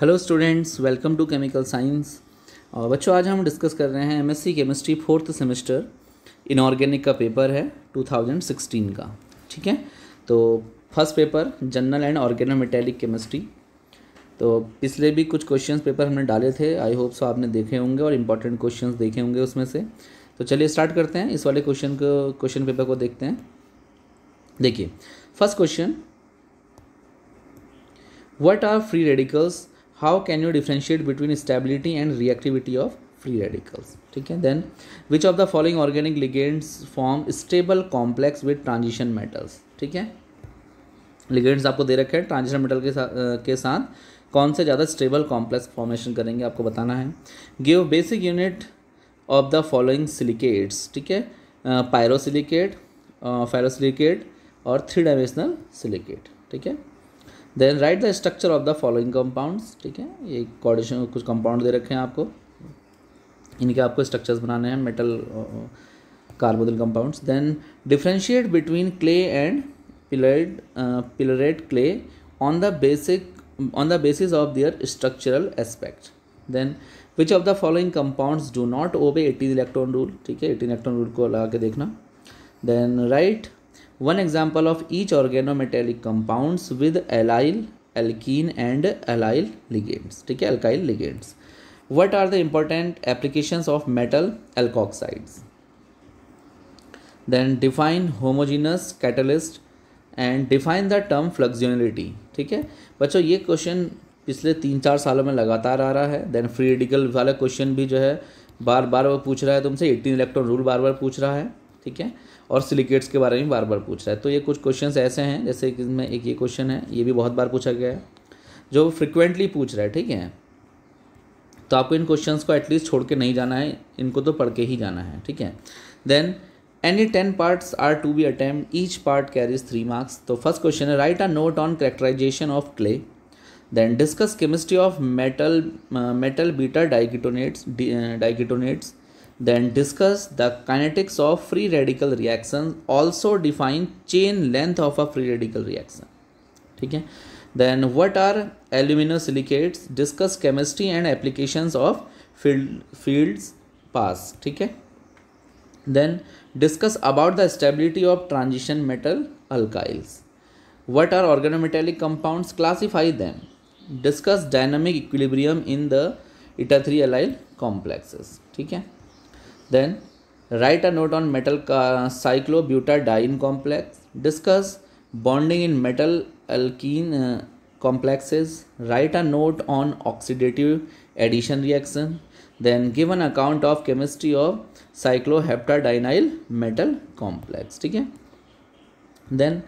Hello students welcome to chemical science बच्चों आज हम डिस्कस कर रहे हैं MSc chemistry fourth semester inorganic का पेपर है 2016 का ठीक है तो first paper general and organometallic chemistry तो पिछले भी कुछ क्वेश्चन पेपर हमने डाले थे आई होप सो आपने देखे होंगे और इंपॉर्टेंट क्वेश्चन देखे होंगे उसमें से तो चलिए स्टार्ट करते हैं इस वाले क्वेश्चन को क्वेश्चन पेपर को देखते हैं देखिए first question what are free radicals how can you differentiate between stability and reactivity of free radicals ठीक है then which of the following organic ligands form stable complex with transition metals ठीक है ligands आपको दे रखे हैं transition metal के साथ के साथ कौन से ज़्यादा स्टेबल कॉम्प्लेक्स फॉर्मेशन करेंगे आपको बताना है give basic unit of the following silicates ठीक है पायरोसिलिकेट फेरोसिलिकेट और थ्री डायमेंशनल सिलिकेट ठीक है then write the structure of the following compounds ठीक है ये कॉर्डिशन कुछ कंपाउंड दे रखे हैं आपको इनके आपको स्ट्रक्चर्स बनाने हैं metal carbonyl compounds then differentiate between clay and pillared pillared clay on the basic on the basis of their structural aspect then which of the following compounds do not obey eighteen electron rule ठीक है eighteen electron rule को लगा के देखना right right, one example of each organometallic compound with allyl alkene and allyl ligands ठीक है alkyl ligands what are the important applications of metal alkoxides then define homogeneous catalyst and define the term fluxionality ठीक है बच्चों ये question पिछले तीन चार सालों में लगातार आ रहा है देन फ्रीडिकल वाला क्वेश्चन भी जो है बार बार वो पूछ रहा है तुमसे एटीन इलेक्ट्रॉन रूल बार बार पूछ रहा है ठीक है और सिलिकेट्स के बारे में बार बार पूछ रहा है तो ये कुछ क्वेश्चंस ऐसे हैं जैसे कि इसमें एक ये क्वेश्चन है ये भी बहुत बार पूछा गया है जो फ्रिक्वेंटली पूछ रहा है ठीक है तो आपको इन क्वेश्चन को एटलीस्ट छोड़ के नहीं जाना है इनको तो पढ़ के ही जाना है ठीक है then any ten parts are to be attempt each part carries three marks तो फर्स्ट क्वेश्चन है right a note on characterisation of clay then discuss chemistry of metal metal beta diketonates diketonates Then discuss the kinetics of free radical reactions. Also define chain length of a free radical reaction. Okay. Then what are aluminum silicates? Discuss chemistry and applications of of field fields pass ठीक है then discuss about the stability of what are organometallic compounds classify them discuss dynamic equilibrium in the eta 3 allyl complexes Okay. Then write a note on metal cyclobutadiene complex. Discuss bonding in metal alkene uh, complexes. Write a note on oxidative addition reaction. Then give an account of chemistry of cycloheptadienyl metal complex. Okay? Then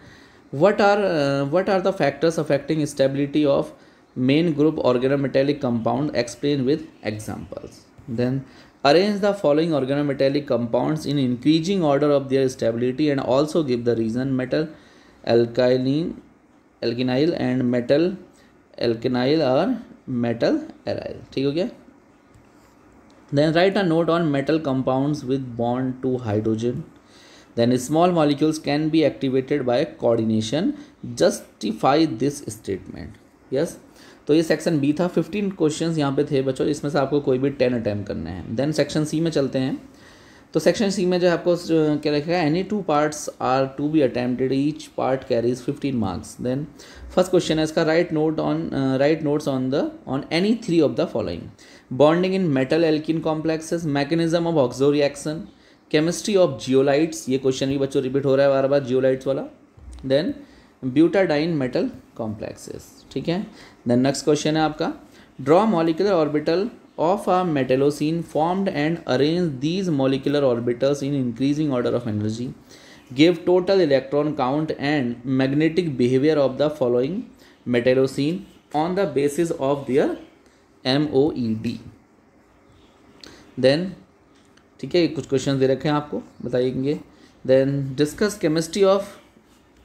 what are uh, what are the factors affecting stability of main group organometallic compound explain with examples then Arrange the following organometallic compounds in increasing order of their stability and also give the reason metal alkyline alkynyl and metal alkynyl are metal aryl then write a note on metal compounds with bond to hydrogen then small molecules can be activated by coordination justify this statement yes तो ये section B था fifteen question यहाँ पे थे बच्चों इसमें से आपको कोई भी टेन अटैम्प्ट करने हैं देन सेक्शन सी में चलते हैं तो सेक्शन सी में जो आपको क्या रखेगा any two parts are to be attempted each part carries fifteen marks then first question है इसका write note on write notes on the on any three of the following bonding in metal alkene complexes mechanism of oxo reaction chemistry of zeolites ये क्वेश्चन भी बच्चों repeat हो रहा है बार बार जियोलाइट्स वाला देन ब्यूटाडाइन मेटल कॉम्प्लेक्सेस ठीक है देन नेक्स्ट क्वेश्चन है आपका draw molecular orbital of a metallocene formed and arrange these molecular orbitals in increasing order of energy give total electron count and magnetic behaviour of the following metallocene on the basis of their M O E D then ठीक है कुछ question दे रखे हैं आपको बताएंगे then discuss chemistry of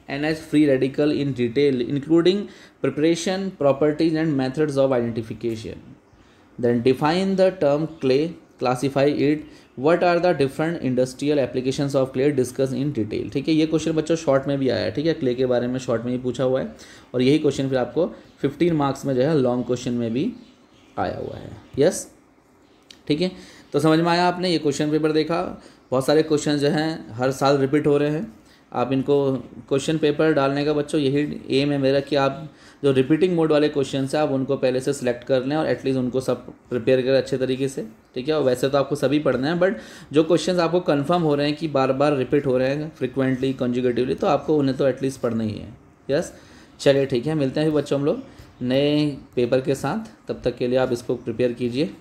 an as free radical in detail including preparation properties and methods of identification then define the term clay classify it what are the different industrial application of clay discuss in detail ठीक है ये question बच्चों short में भी आया है ठीक है क्ले के बारे में शॉर्ट में ही पूछा हुआ है और यही क्वेश्चन फिर आपको फिफ्टीन मार्क्स में जो है लॉन्ग क्वेश्चन में भी आया हुआ है यस yes? ठीक है तो समझ में आया आपने ये क्वेश्चन पेपर देखा बहुत सारे क्वेश्चन जो हैं हर साल रिपीट हो रहे हैं आप इनको क्वेश्चन पेपर डालने का बच्चों यही एम है मेरा कि आप जो रिपीटिंग मोड वाले क्वेश्चन हैं आप उनको पहले से सिलेक्ट कर लें और एटलीस्ट उनको सब प्रिपेयर करें अच्छे तरीके से ठीक है और वैसे तो आपको सभी पढ़ना है बट जो क्वेश्चन आपको कन्फर्म हो रहे हैं कि बार बार रिपीट हो रहे हैं फ्रिक्वेंटली कॉन्जिकेटिवली तो आपको उन्हें तो एटलीस्ट पढ़ना ही है यस चलिए ठीक है मिलते हैं बच्चों हम लोग नए पेपर के साथ तब तक के लिए आप इसको प्रिपेयर कीजिए